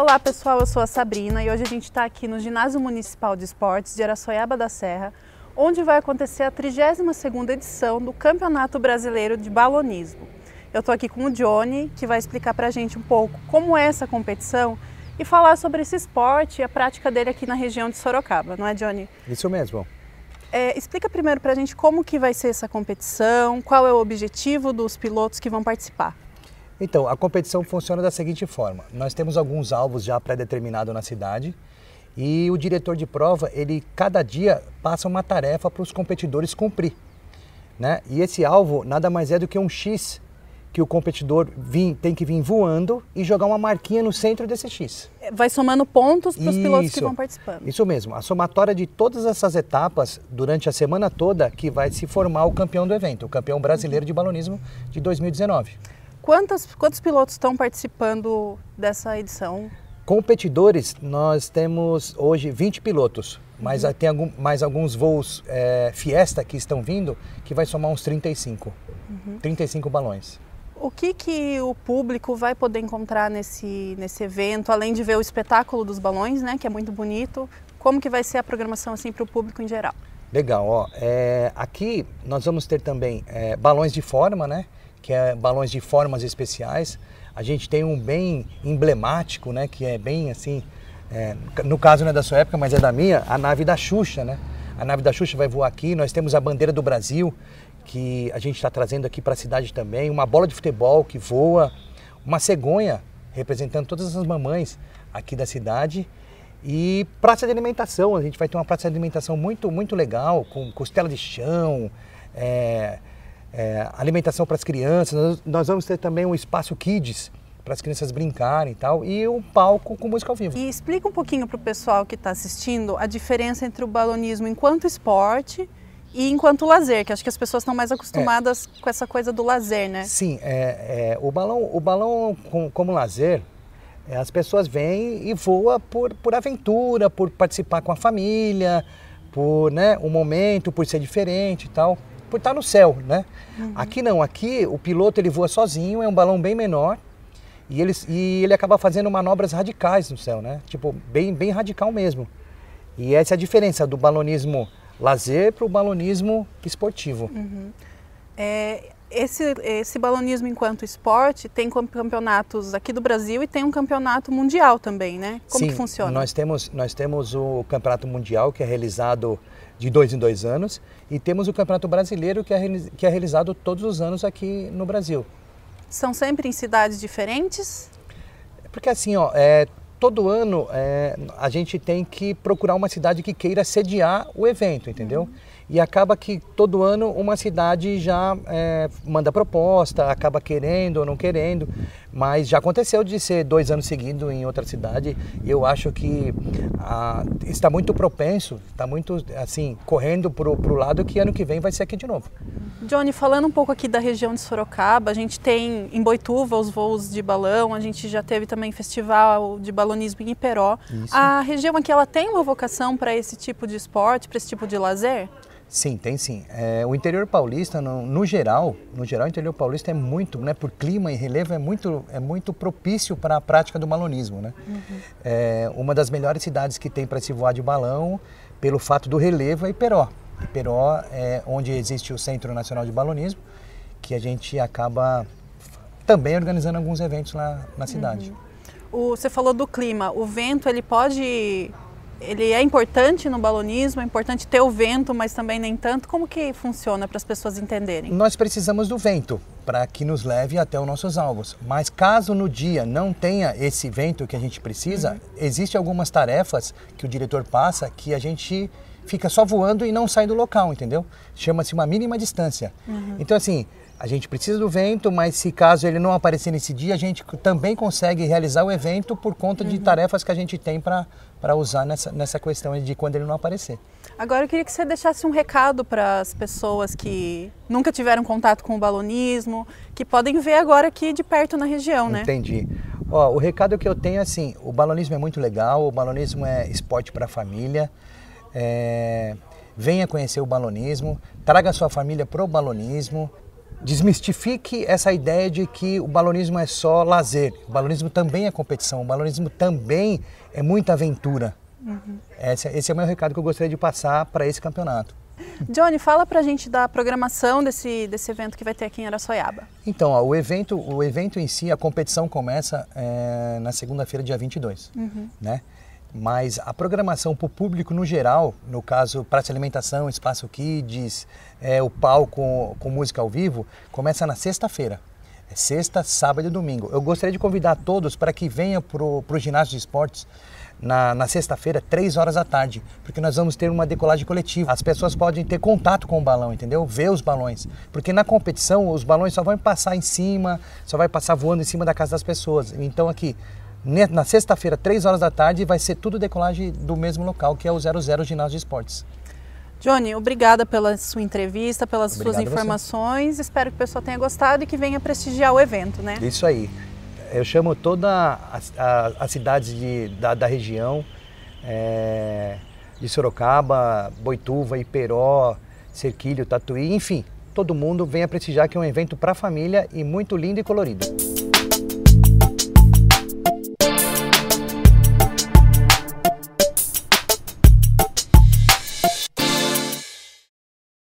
Olá pessoal, eu sou a Sabrina e hoje a gente está aqui no Ginásio Municipal de Esportes de Araçoiaba da Serra, onde vai acontecer a 32ª edição do Campeonato Brasileiro de Balonismo. Eu estou aqui com o Johnny, que vai explicar para a gente um pouco como é essa competição e falar sobre esse esporte e a prática dele aqui na região de Sorocaba, não é Johnny? Isso mesmo. É, explica primeiro para a gente como que vai ser essa competição, qual é o objetivo dos pilotos que vão participar. Então, a competição funciona da seguinte forma: nós temos alguns alvos já pré-determinados na cidade e o diretor de prova, ele cada dia passa uma tarefa para os competidores cumprir. Né? E esse alvo nada mais é do que um X que o competidor vim, tem que vir voando e jogar uma marquinha no centro desse X. É, vai somando pontos para os pilotos que vão participando. Isso mesmo, a somatória de todas essas etapas durante a semana toda que vai se formar o campeão do evento, o campeão brasileiro de balonismo de 2019. Quantos, quantos pilotos estão participando dessa edição? Competidores, nós temos hoje 20 pilotos, mas uhum. tem algum, mais alguns voos é, Fiesta que estão vindo, que vai somar uns 35. Uhum. 35 balões. O que, que o público vai poder encontrar nesse, nesse evento, além de ver o espetáculo dos balões, né, que é muito bonito? Como que vai ser a programação assim para o público em geral? Legal, ó. É, aqui nós vamos ter também é, balões de forma, né? que é balões de formas especiais. A gente tem um bem emblemático, né, que é bem assim, é, no caso não é da sua época, mas é da minha, a nave da Xuxa, né? A nave da Xuxa vai voar aqui, nós temos a bandeira do Brasil, que a gente está trazendo aqui para a cidade também, uma bola de futebol que voa, uma cegonha representando todas as mamães aqui da cidade e praça de alimentação, a gente vai ter uma praça de alimentação muito, muito legal, com costela de chão, é, é, alimentação para as crianças, nós, nós, vamos ter também um espaço kids para as crianças brincarem e tal, e um palco com música ao vivo. E explica um pouquinho para o pessoal que está assistindo a diferença entre o balonismo enquanto esporte e enquanto lazer, que acho que as pessoas estão mais é. acostumadas é. com essa coisa do lazer, né? Sim, é, é o balão, o balão como, como lazer, é, as pessoas vêm e voam por, por aventura, por participar com a família, por né, um momento, por ser diferente e tal por estar no céu, né? Uhum. Aqui não, aqui o piloto ele voa sozinho, é um balão bem menor e ele, e ele acaba fazendo manobras radicais no céu, né? Tipo, bem, bem radical mesmo. E essa é a diferença do balonismo lazer para o balonismo esportivo. Uhum. É, esse, esse balonismo enquanto esporte tem campeonatos aqui do Brasil e tem um campeonato mundial também, né? Como Sim, que funciona? Nós temos, nós temos o campeonato mundial que é realizado de dois em dois anos e temos o campeonato brasileiro que é, que é realizado todos os anos aqui no Brasil. São sempre em cidades diferentes? Porque assim, ó, é, todo ano é, a gente tem que procurar uma cidade que queira sediar o evento, entendeu? Uhum. E acaba que todo ano uma cidade já é, manda proposta, acaba querendo ou não querendo, mas já aconteceu de ser dois anos seguidos em outra cidade. E eu acho que ah, está muito propenso, está muito assim correndo para o lado que ano que vem vai ser aqui de novo. Johnny, falando um pouco aqui da região de Sorocaba, a gente tem em Boituva os voos de balão, a gente já teve também festival de balonismo em Iperó. Isso. A região aqui ela tem uma vocação para esse tipo de esporte, para esse tipo de lazer? Sim, tem sim. É, o interior paulista, no, no, geral, no geral, o interior paulista é muito, né, por clima e relevo, é muito, é muito propício para a prática do balonismo. Né? Uhum. É uma das melhores cidades que tem para se voar de balão, pelo fato do relevo, é Iperó. Iperó é onde existe o Centro Nacional de Balonismo, que a gente acaba também organizando alguns eventos lá na cidade. Uhum. O, você falou do clima. O vento, ele pode ele é importante no balonismo, é importante ter o vento, mas também nem tanto. Como que funciona para as pessoas entenderem? Nós precisamos do vento para que nos leve até os nossos alvos. Mas caso no dia não tenha esse vento que a gente precisa, uhum. existem algumas tarefas que o diretor passa que a gente fica só voando e não sai do local, entendeu? Chama-se uma mínima distância. Uhum. Então assim, a gente precisa do vento, mas se caso ele não aparecer nesse dia, a gente também consegue realizar o evento por conta de uhum. tarefas que a gente tem para usar nessa, nessa questão de quando ele não aparecer. Agora eu queria que você deixasse um recado para as pessoas que nunca tiveram contato com o balonismo, que podem ver agora aqui de perto na região, né? Entendi. Ó, o recado que eu tenho é assim, o balonismo é muito legal, o balonismo é esporte para a família. É... Venha conhecer o balonismo, traga sua família pro balonismo, desmistifique essa ideia de que o balonismo é só lazer. O balonismo também é competição, o balonismo também é muita aventura. Uhum. Esse, esse, é o meu recado que eu gostaria de passar para esse campeonato. Johnny, fala para a gente da programação desse, desse evento que vai ter aqui em Araçoiaba. Então, ó, o, evento, o evento em si, a competição começa é, na segunda-feira, dia 22. Uhum. Né? mas a programação para o público no geral, no caso Praça de Alimentação, Espaço Kids, é, o palco com música ao vivo, começa na sexta-feira. É sexta, sábado e domingo. Eu gostaria de convidar todos para que venham para o ginásio de esportes na, na sexta-feira, três horas da tarde, porque nós vamos ter uma decolagem coletiva. As pessoas podem ter contato com o balão, entendeu? Ver os balões. Porque na competição, os balões só vão passar em cima, só vai passar voando em cima da casa das pessoas. Então aqui, na sexta-feira, 3 horas da tarde, vai ser tudo decolagem do mesmo local, que é o 00 Ginásio de Esportes. Johnny, obrigada pela sua entrevista, pelas Obrigado suas informações. Espero que o pessoal tenha gostado e que venha prestigiar o evento, né? Isso aí. Eu chamo toda as cidades da, da, região, é, de Sorocaba, Boituva, Iperó, Cerquilho, Tatuí, enfim, todo mundo venha prestigiar que é um evento para a família e muito lindo e colorido.